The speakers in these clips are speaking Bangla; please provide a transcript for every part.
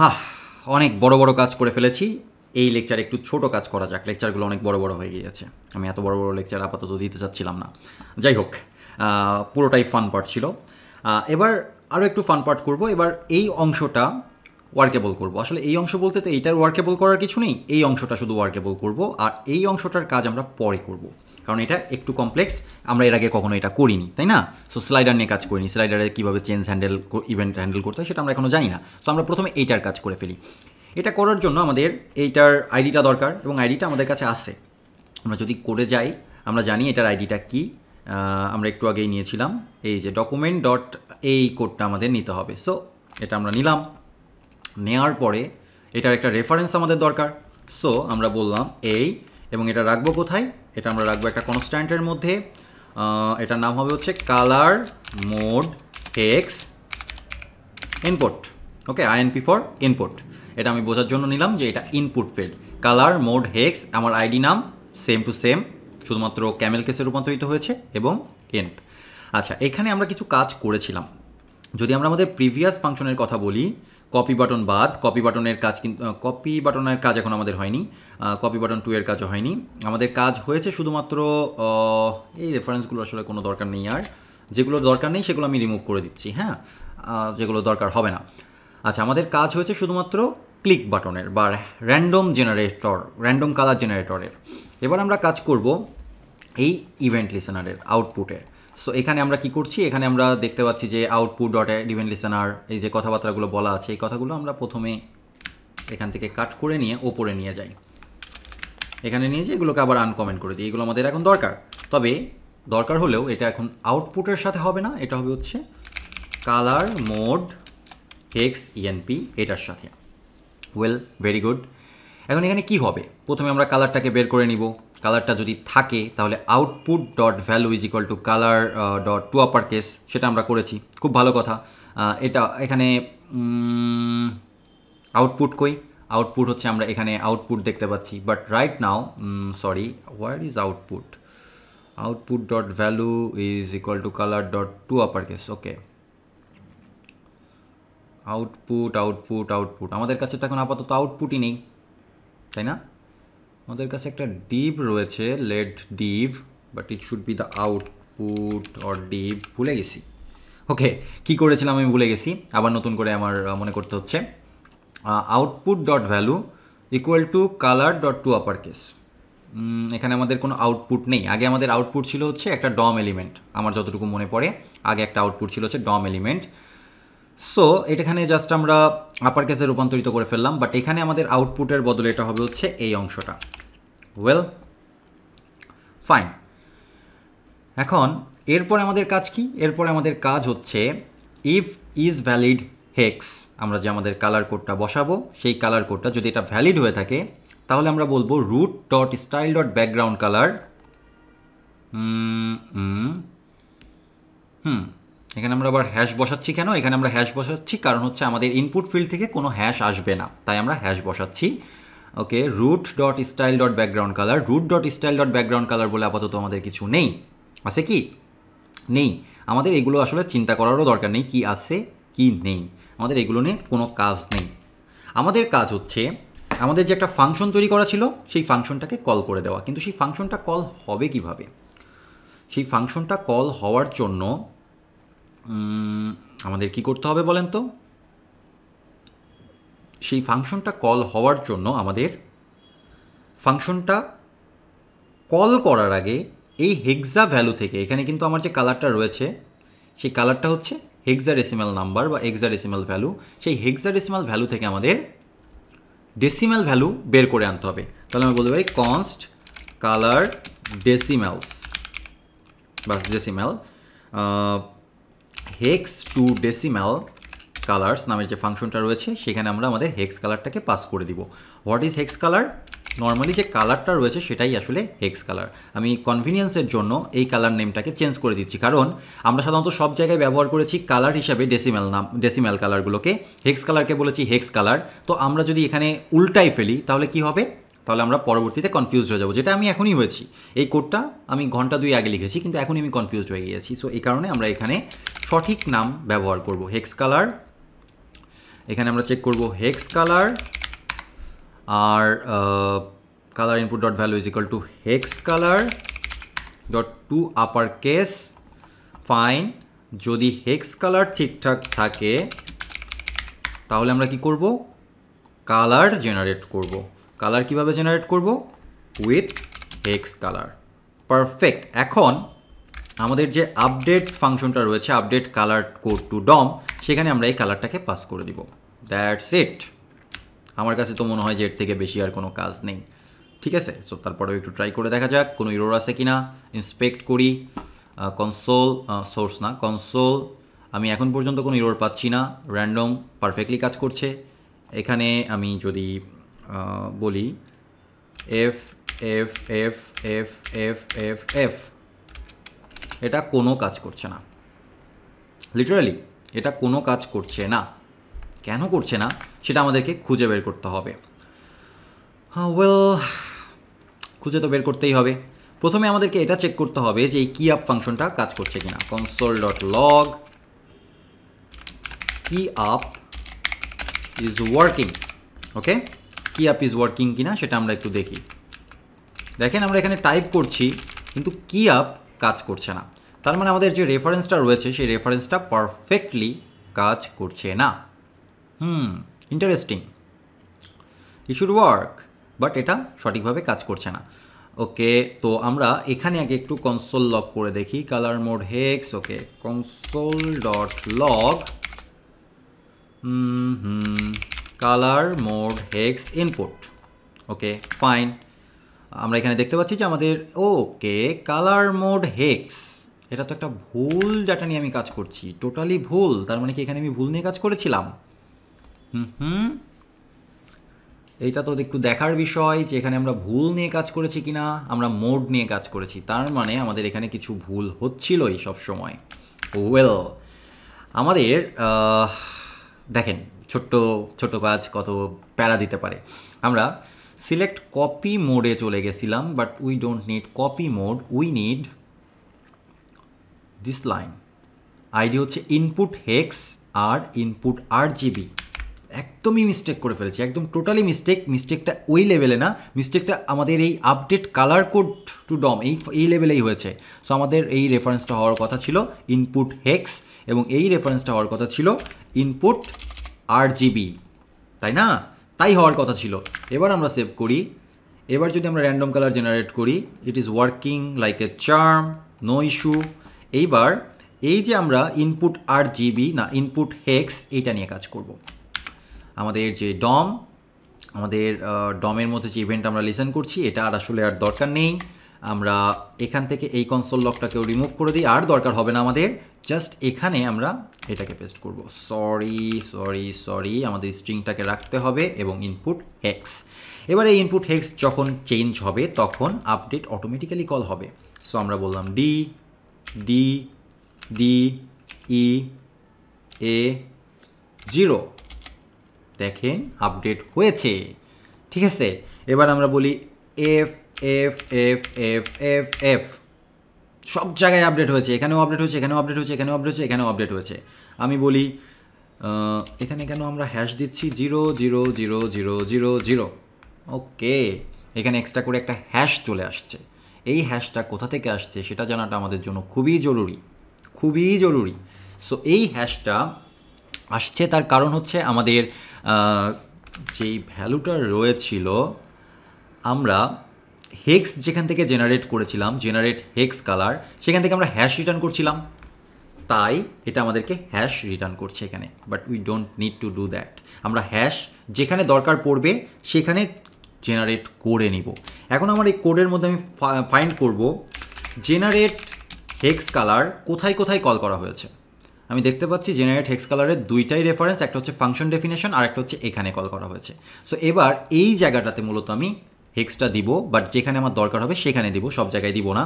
হা অনেক বড় বড় কাজ করে ফেলেছি এই লেকচার একটু ছোট কাজ করা যাক লেকচারগুলো অনেক বড় বড় হয়ে গিয়েছে আমি এত বড় বড় লেকচার আপাতত দিতে চাচ্ছিলাম না যাই হোক পুরোটাই ফান পার্ট ছিল এবার আরও একটু ফান পার্ট করব এবার এই অংশটা ওয়ার্কেবল করব আসলে এই অংশ বলতে তো এইটার ওয়ার্কেবল করার কিছু নেই এই অংশটা শুধু ওয়ার্কেবল করব আর এই অংশটার কাজ আমরা পরে করব কারণ এটা একটু কমপ্লেক্স আমরা এর আগে কখনো এটা করিনি তাই না সো স্লাইডার নিয়ে কাজ করিনি স্লাইডারে কীভাবে চেঞ্জ হ্যান্ডেল ইভেন্ট হ্যান্ডেল করতে হয় সেটা আমরা এখনও জানি না সো আমরা প্রথমে এইটার কাজ করে ফেলি এটা করার জন্য আমাদের এইটার আইডিটা দরকার এবং আইডিটা আমাদের কাছে আছে আমরা যদি করে যাই আমরা জানি এটার আইডিটা কি আমরা একটু আগেই নিয়েছিলাম এই যে ডকুমেন্ট ডট এই কোডটা আমাদের নিতে হবে সো এটা আমরা নিলাম নেওয়ার পরে এটার একটা রেফারেন্স আমাদের দরকার সো আমরা বললাম এই এবং এটা রাখবো কোথায় এটা আমরা রাখবো একটা কনস্ট্যান্টের মধ্যে এটার নাম হবে হচ্ছে colour mode X input okay INP for input এটা আমি বোঝার জন্য নিলাম যে এটা input field colour mode hex আমার আইডি নাম সেম টু সেম শুধুমাত্র ক্যামেল কেসে রূপান্তরিত হয়েছে এবং এন্ড আচ্ছা এখানে আমরা কিছু কাজ করেছিলাম যদি আমরা আমাদের প্রিভিয়াস ফাংশনের কথা বলি কপি বাটন বাদ কপি বাটনের কাজ কিন্তু কপি বাটনের কাজ এখন আমাদের হয়নি কপি বাটন টু এর কাজও হয়নি আমাদের কাজ হয়েছে শুধুমাত্র এই রেফারেন্সগুলো আসলে কোনো দরকার নেই আর যেগুলো দরকার নেই সেগুলো আমি রিমুভ করে দিচ্ছি হ্যাঁ যেগুলো দরকার হবে না আচ্ছা আমাদের কাজ হয়েছে শুধুমাত্র ক্লিক বাটনের বা র্যান্ডম জেনারেটর র্যান্ডম কালার জেনারেটরের এবার আমরা কাজ করব এই ইভেন্ট লিসেনারের আউটপুটের সো এখানে আমরা কি করছি এখানে আমরা দেখতে পাচ্ছি যে আউটপুট ডট ডিভেন্ট লিসেনার এই যে কথাবার্তাগুলো বলা আছে এই কথাগুলো আমরা প্রথমে এখান থেকে কাট করে নিয়ে ওপরে নিয়ে যাই এখানে নিয়ে যে এগুলোকে আবার আনকমেন্ট করে দিই এগুলো আমাদের এখন দরকার তবে দরকার হলেও এটা এখন আউটপুটের সাথে হবে না এটা হবে হচ্ছে কালার মোড এক্স ইএনপি এটার সাথে ওয়েল ভেরি গুড এখন এখানে কি হবে প্রথমে আমরা কালারটাকে বের করে নিব কালারটা যদি থাকে তাহলে output dot value is equal to colour dot to upper case সেটা আমরা করেছি খুব ভালো কথা এটা এখানে আউটপুট কই আউটপুট হচ্ছে আমরা এখানে আউটপুট দেখতে পাচ্ছি but right now sorry where is output output dot value is equal to colour dot to upper case okay output output output আমাদের কাছে তো এখন আপাতত আউটপুটই নেই তাই না আমাদের কাছে একটা ডিপ রয়েছে let div but it should be the output or div ভুলে গেছি ওকে কি করেছিলাম আমি ভুলে গেছি আবার নতুন করে আমার মনে করতে হচ্ছে output dot value equal to colour dot to upper case এখানে আমাদের কোনো আউটপুট নেই আগে আমাদের আউটপুট ছিল হচ্ছে একটা ডম এলিমেন্ট আমার যতটুকু মনে পড়ে আগে একটা আউটপুট ছিল হচ্ছে ডম এলিমেন্ট সো এটাখানে জাস্ট আমরা আপার কেসে রূপান্তরিত করে ফেললাম বাট এখানে আমাদের আউটপুটের বদলে এটা হবে হচ্ছে এই অংশটা ওয়েল ফাইন এখন এরপর আমাদের কাজ কি এরপর আমাদের কাজ হচ্ছে ইফ ইজ ভ্যালিড হেক্স আমরা যে আমাদের কালার কোডটা বসাবো সেই কালার কোডটা যদি এটা ভ্যালিড হয়ে থাকে তাহলে আমরা বলবো root dot style dot background colour hmm এখানে আমরা আবার হ্যাশ বসাচ্ছি কেন এখানে আমরা হ্যাশ বসাচ্ছি কারণ হচ্ছে আমাদের ইনপুট ফিল্ড থেকে কোনো হ্যাশ আসবে না তাই আমরা হ্যাশ বসাচ্ছি okay root dot style dot background colour root dot style dot background colour বলে আপাতত আমাদের কিছু নেই আছে কি নেই আমাদের এগুলো আসলে চিন্তা করারও দরকার নেই কি আছে কি নেই আমাদের এগুলো নিয়ে কোনো কাজ নেই আমাদের কাজ হচ্ছে আমাদের যে একটা ফাংশন তৈরি করা ছিল সেই ফাংশনটাকে কল করে দেওয়া কিন্তু সেই ফাংশনটা কল হবে কিভাবে সেই ফাংশনটা কল হওয়ার জন্য আমাদের কি করতে হবে বলেন তো সেই ফাংশনটা কল হওয়ার জন্য আমাদের ফাংশনটা কল করার আগে এই হেক্সা ভ্যালু থেকে এখানে কিন্তু আমার যে কালারটা রয়েছে সেই কালারটা হচ্ছে হেক্সাডেসিমাল নাম্বার বা হেক্সাডেসিমাল ভ্যালু সেই হেক্সাডেসিমাল ভ্যালু থেকে আমাদের ডেসিমাল ভ্যালু বের করে আনতে হবে তাহলে আমি বলতে পারি কনস্ট কালার ডেসিমালস বা decimal hex to decimal colours নামের যে ফাংশনটা রয়েছে সেখানে আমরা আমাদের হেক্স কালারটাকে পাস করে দিব what is hex colour normally যে কালারটা রয়েছে সেটাই আসলে হেক্স কালার আমি কনভিনিয়েন্সের জন্য এই কালার নেমটাকে চেঞ্জ করে দিচ্ছি কারণ আমরা সাধারণত সব জায়গায় ব্যবহার করেছি কালার হিসাবে ডেসিমেল নাম ডেসিম্যাল কালারগুলোকে হেক্স কালারকে বলেছি হেক্স কালার তো আমরা যদি এখানে উল্টাই ফেলি তাহলে কি হবে তাহলে আমরা পরবর্তীতে কনফিউজ হয়ে যাবো যেটা আমি এখনই হয়েছি এই কোডটা আমি ঘন্টা দুই আগে লিখেছি কিন্তু এখনই আমি কনফিউজড হয়ে গিয়েছি সো এই কারণে আমরা এখানে সঠিক নাম ব্যবহার করব হেক্স কালার এখানে আমরা চেক করব হেক্স কালার আর colour input dot value is equal to hex colour dot to upper case fine যদি হেক্স কালার ঠিকঠাক থাকে তাহলে আমরা কি করব কালার জেনারেট করব কালার কিভাবে জেনারেট করব উইথ হেক্স কালার পারফেক্ট এখন আমাদের যে আপডেট ফাংশনটা রয়েছে আপডেট কালার কোড টু ডম সেখানে আমরা এই কালারটাকে পাস করে দিব দ্যাটস ইট আমার কাছে তো মনে হয় যে এর থেকে বেশি আর কোনো কাজ নেই ঠিক আছে সো তারপরেও একটু ট্রাই করে দেখা যাক কোনো ইরোর আছে কি না ইন্সপেক্ট করি কনসোল সোর্স না কনসোল আমি এখন পর্যন্ত কোনো ইরোর পাচ্ছি না র্যান্ডম পারফেক্টলি কাজ করছে এখানে আমি যদি বলি F F F F F F F এটা কোনো কাজ করছে না লিটারালি এটা কোনো কাজ করছে না কেন করছে না সেটা আমাদেরকে খুঁজে বের করতে হবে হ্যাঁ ওয়েল খুঁজে তো বের করতেই হবে প্রথমে আমাদেরকে এটা চেক করতে হবে যে এই কি আপ ফাংশনটা কাজ করছে কিনা console dot log key up is working okay key up is working কিনা সেটা আমরা একটু দেখি দেখেন আমরা এখানে টাইপ করছি কিন্তু কি অ্যাপ কাজ করছে না তার মানে আমাদের যে রেফারেন্সটা রয়েছে সেই রেফারেন্সটা পারফেক্টলি কাজ করছে না hmm interesting it should work but এটা সঠিকভাবে কাজ করছে না ওকে তো আমরা এখানে আগে একটু কনসোল লক করে দেখি colour mode hex okay console dot hmm hmm colour mode hex input okay fine আমরা এখানে দেখতে পাচ্ছি যে আমাদের ওকে কালার মোড হেক্স এটা তো একটা ভুল ডাটা নিয়ে আমি কাজ করছি টোটালি ভুল তার মানে কি এখানে আমি ভুল নিয়ে কাজ করেছিলাম হুম হুম এইটা তো একটু দেখার বিষয় যে এখানে আমরা ভুল নিয়ে কাজ করেছি কি না আমরা মোড নিয়ে কাজ করেছি তার মানে আমাদের এখানে কিছু ভুল হচ্ছিলই সব সময় ওয়েল আমাদের দেখেন ছোট্ট ছোট কাজ কত প্যারা দিতে পারে আমরা সিলেক্ট কপি মোডে চলে গেছিলাম but we don't need copy mode we need this line ID হচ্ছে ইনপুট হেক্স আর ইনপুট আর জিবি একদমই মিস্টেক করে ফেলেছি একদম টোটালি মিস্টেক মিস্টেকটা ওই লেভেলে না মিস্টেকটা আমাদের এই আপডেট কালার কোড টু ডম এই এই লেভেলেই হয়েছে সো আমাদের এই রেফারেন্সটা হওয়ার কথা ছিল ইনপুট হেক্স এবং এই রেফারেন্সটা হওয়ার কথা ছিল ইনপুট আট জিবি তাই না তাই হওয়ার কথা ছিল এবার আমরা সেভ করি এবার যদি আমরা র্যান্ডম কালার জেনারেট করি it is working like a charm no issue এইবার এই যে আমরা ইনপুট আর জিবি না ইনপুট হেক্স এইটা নিয়ে কাজ করব। আমাদের যে ডম আমাদের ডমের মধ্যে যে ইভেন্ট আমরা লিসেন করছি এটা আর আসলে আর দরকার নেই আমরা এখান থেকে এই কনসোল লকটাকেও রিমুভ করে দিই আর দরকার হবে না আমাদের জাস্ট এখানে আমরা এটাকে পেস্ট করব সরি সরি সরি আমাদের স্ট্রিংটাকে রাখতে হবে এবং ইনপুট হেক্স এবারে এই ইনপুট হেক্স যখন চেঞ্জ হবে তখন আপডেট অটোমেটিক্যালি কল হবে সো আমরা বললাম D D D E A zero দেখেন আপডেট হয়েছে ঠিক আছে এবার আমরা বলি F F F F F F সব জায়গায় আপডেট হয়েছে এখানেও আপডেট হয়েছে এখানেও আপডেট হয়েছে এখানেও আপডেট হয়েছে এখানেও আপডেট হয়েছে আমি বলি এখানে কেন আমরা হ্যাশ দিচ্ছি zero zero zero zero zero zero okay এখানে এক্সট্রা করে একটা হ্যাশ চলে আসছে এই হ্যাশটা কোথা থেকে আসছে সেটা জানাটা আমাদের জন্য খুবই জরুরি খুবই জরুরি সো এই হ্যাশটা আসছে তার কারণ হচ্ছে আমাদের যেই ভ্যালুটা রয়েছিল আমরা হেক্স যেখান থেকে জেনারেট করেছিলাম জেনারেট হেক্স কালার সেখান থেকে আমরা হ্যাশ রিটার্ন করছিলাম তাই এটা আমাদেরকে হ্যাশ রিটার্ন করছে এখানে but we don't need to do that আমরা হ্যাশ যেখানে দরকার পড়বে সেখানে জেনারেট করে নিব এখন আমার এই কোডের মধ্যে আমি ফাইন্ড করব জেনারেট হেক্স কালার কোথায় কোথায় কল করা হয়েছে আমি দেখতে পাচ্ছি জেনারেট হেক্স কালারের দুইটাই রেফারেন্স একটা হচ্ছে ফাংশন ডেফিনেশন আর একটা হচ্ছে এখানে কল করা হয়েছে সো এবার এই জায়গাটাতে মূলত আমি হেক্সটা দিব বাট যেখানে আমার দরকার হবে সেখানে দিব সব জায়গায় দিব না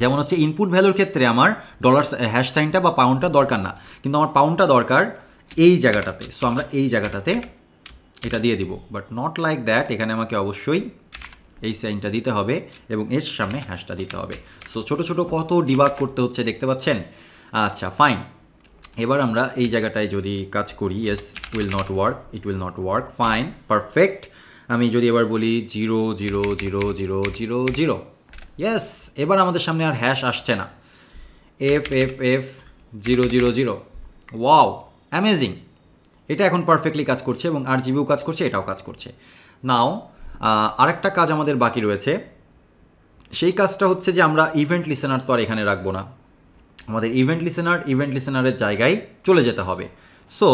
যেমন হচ্ছে ইনপুট ভ্যালুর ক্ষেত্রে আমার ডলার হ্যাশ সাইনটা বা পাউন্ডটা দরকার না কিন্তু আমার পাউন্ডটা দরকার এই জায়গাটাতে সো আমরা এই জায়গাটাতে এটা দিয়ে দিব বাট নট লাইক দ্যাট এখানে আমাকে অবশ্যই এই সাইনটা দিতে হবে এবং এর সামনে হ্যাশটা দিতে হবে সো ছোট ছোট কত ডিবাক করতে হচ্ছে দেখতে পাচ্ছেন আচ্ছা ফাইন এবার আমরা এই জায়গাটায় যদি কাজ করি yes will not work it will not work fine perfect আমি যদি এবার বলি zero zero zero zero zero zero yes এবার আমাদের সামনে আর হ্যাশ আসছে না F F F zero zero zero wow amazing এটা এখন পারফেক্টলি কাজ করছে এবং আর জিবিও কাজ করছে এটাও কাজ করছে নাও আরেকটা কাজ আমাদের বাকি রয়েছে সেই কাজটা হচ্ছে যে আমরা ইভেন্ট লিসেনার তো আর এখানে রাখবো না আমাদের ইভেন্ট লিসেনার ইভেন্ট লিসেনারের জায়গায় চলে যেতে হবে সো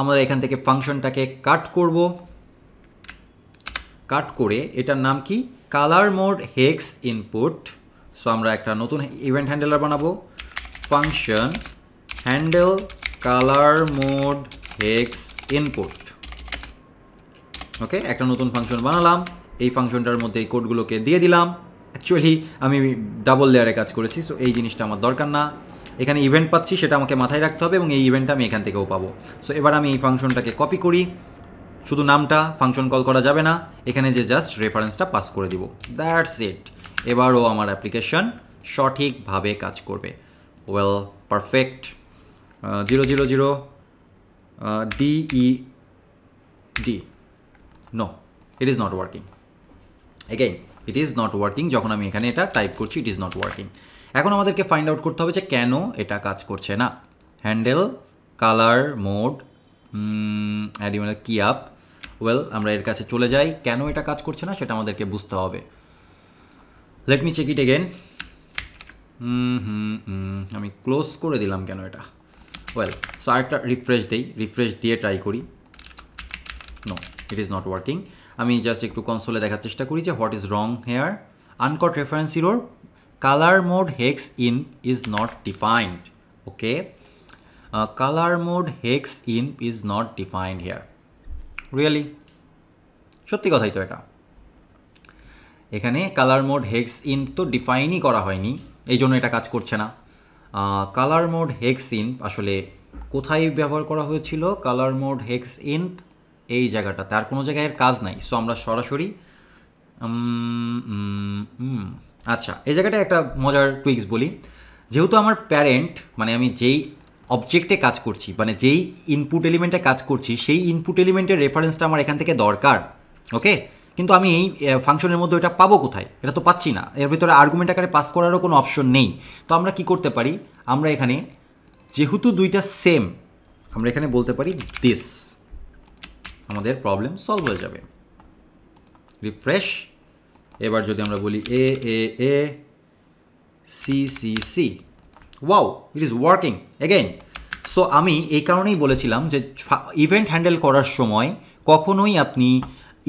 আমরা এখান থেকে ফাংশনটাকে কাট করব কাট করে এটার নাম কি colour mode hex input so আমরা একটা নতুন ইভেন্ট হ্যান্ডেলার বানাবো function handle colour mode hex input okay একটা নতুন ফাংশন বানালাম এই ফাংশনটার মধ্যে এই কোডগুলোকে দিয়ে দিলাম অ্যাকচুয়ালি আমি ডাবল লেয়ারে কাজ করেছি সো এই জিনিসটা আমার দরকার না এখানে ইভেন্ট পাচ্ছি সেটা আমাকে মাথায় রাখতে হবে এবং এই ইভেন্টটা আমি এখান থেকেও পাবো সো এবার আমি এই ফাংশনটাকে কপি করি শুধু নামটা ফাংশন কল করা যাবে না এখানে যে জাস্ট রেফারেন্সটা পাস করে দিব দ্যাটস ইট এবারও আমার অ্যাপ্লিকেশন সঠিকভাবে কাজ করবে well perfect zero zero zero D E D no it is not working again it is not working যখন আমি এখানে এটা টাইপ করছি ইট ইজ নট ওয়ার্কিং এখন আমাদেরকে ফাইন্ড আউট করতে হবে যে কেন এটা কাজ করছে না হ্যান্ডেল কালার মোড অ্যাডিমেল কি আপ ওয়েল আমরা এর কাছে চলে যাই কেন এটা কাজ করছে না সেটা আমাদেরকে বুঝতে হবে let me check it again hmm আমি ক্লোজ করে দিলাম কেন এটা ওয়েল সো আরেকটা রিফ্রেশ দিই রিফ্রেশ দিয়ে ট্রাই করি no it is not working আমি জাস্ট একটু কনসোলে দেখার চেষ্টা করি যে what is wrong here uncaught reference error colour mode hex in is not defined okay colour mode hex in is not defined here really সত্যি কথাই তো এটা এখানে কালার মোড হেক্স ইন তো ডিফাইনই করা হয়নি এই জন্য এটা কাজ করছে না কালার মোড হেক্স ইন আসলে কোথায় ব্যবহার করা হয়েছিল কালার মোড হেক্স ইন এই জায়গাটা তার কোনো জায়গায় এর কাজ নাই সো আমরা সরাসরি আচ্ছা এই জায়গাটা একটা মজার টুইক্স বলি যেহেতু আমার প্যারেন্ট মানে আমি যেই অবজেক্টে কাজ করছি মানে যেই ইনপুট এলিমেন্টে কাজ করছি সেই ইনপুট এলিমেন্টের রেফারেন্সটা আমার এখান থেকে দরকার ওকে কিন্তু আমি এই ফাংশনের মধ্যে এটা পাবো কোথায় এটা তো পাচ্ছি না এর ভিতরে আর্গুমেন্ট আকারে পাস করারও কোনো অপশন নেই তো আমরা কি করতে পারি আমরা এখানে যেহেতু দুইটা সেম আমরা এখানে বলতে পারি দিস আমাদের প্রবলেম সলভ হয়ে যাবে রিফ্রেশ এবার যদি আমরা বলি A A A C C C wow it is working again so আমি এই কারণেই বলেছিলাম যে ইভেন্ট হ্যান্ডেল করার সময় কখনোই আপনি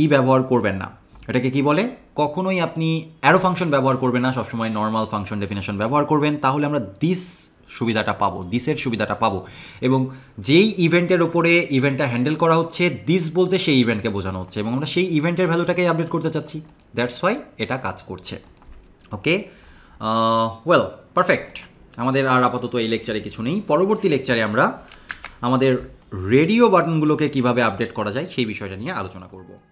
ই ব্যবহার করবেন না এটাকে কি বলে কখনোই আপনি অ্যারো ফাংশন ব্যবহার করবেন না সবসময় নর্মাল ফাংশন ডেফিনেশন ব্যবহার করবেন তাহলে আমরা দিস সুবিধাটা পাবো দিসের সুবিধাটা পাবো এবং যেই ইভেন্টের ওপরে ইভেন্টটা হ্যান্ডেল করা হচ্ছে দিস বলতে সেই ইভেন্টকে বোঝানো হচ্ছে এবং আমরা সেই ইভেন্টের ভ্যালুটাকেই আপডেট করতে চাচ্ছি দ্যাটস ওয়াই এটা কাজ করছে ওকে ওয়েল পারফেক্ট আমাদের আর আপাতত এই লেকচারে কিছু নেই পরবর্তী লেকচারে আমরা আমাদের রেডিও বাটনগুলোকে কিভাবে আপডেট করা যায় সেই বিষয়টা নিয়ে আলোচনা করব